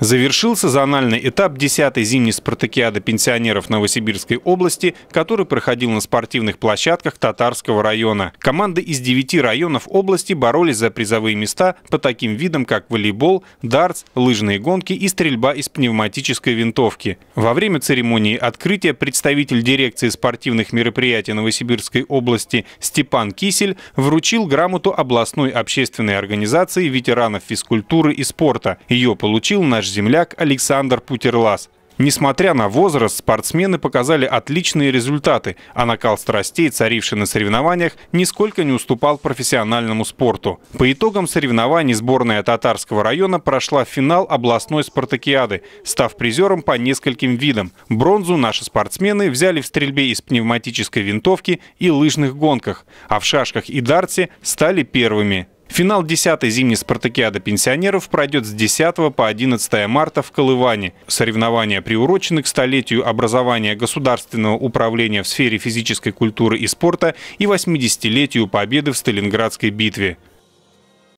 Завершился зональный этап 10-й зимней спартакиады пенсионеров Новосибирской области, который проходил на спортивных площадках Татарского района. Команды из 9 районов области боролись за призовые места по таким видам, как волейбол, дартс, лыжные гонки и стрельба из пневматической винтовки. Во время церемонии открытия представитель дирекции спортивных мероприятий Новосибирской области Степан Кисель вручил грамоту областной общественной организации ветеранов физкультуры и спорта. Ее получил наш наш земляк Александр Путерлас. Несмотря на возраст, спортсмены показали отличные результаты, а накал страстей, царивший на соревнованиях, нисколько не уступал профессиональному спорту. По итогам соревнований сборная Татарского района прошла в финал областной спартакиады, став призером по нескольким видам. Бронзу наши спортсмены взяли в стрельбе из пневматической винтовки и лыжных гонках, а в шашках и дарте стали первыми. Финал 10-й зимней спартакиады пенсионеров пройдет с 10 по 11 марта в Колыване. Соревнования приурочены к столетию образования государственного управления в сфере физической культуры и спорта и 80-летию победы в Сталинградской битве.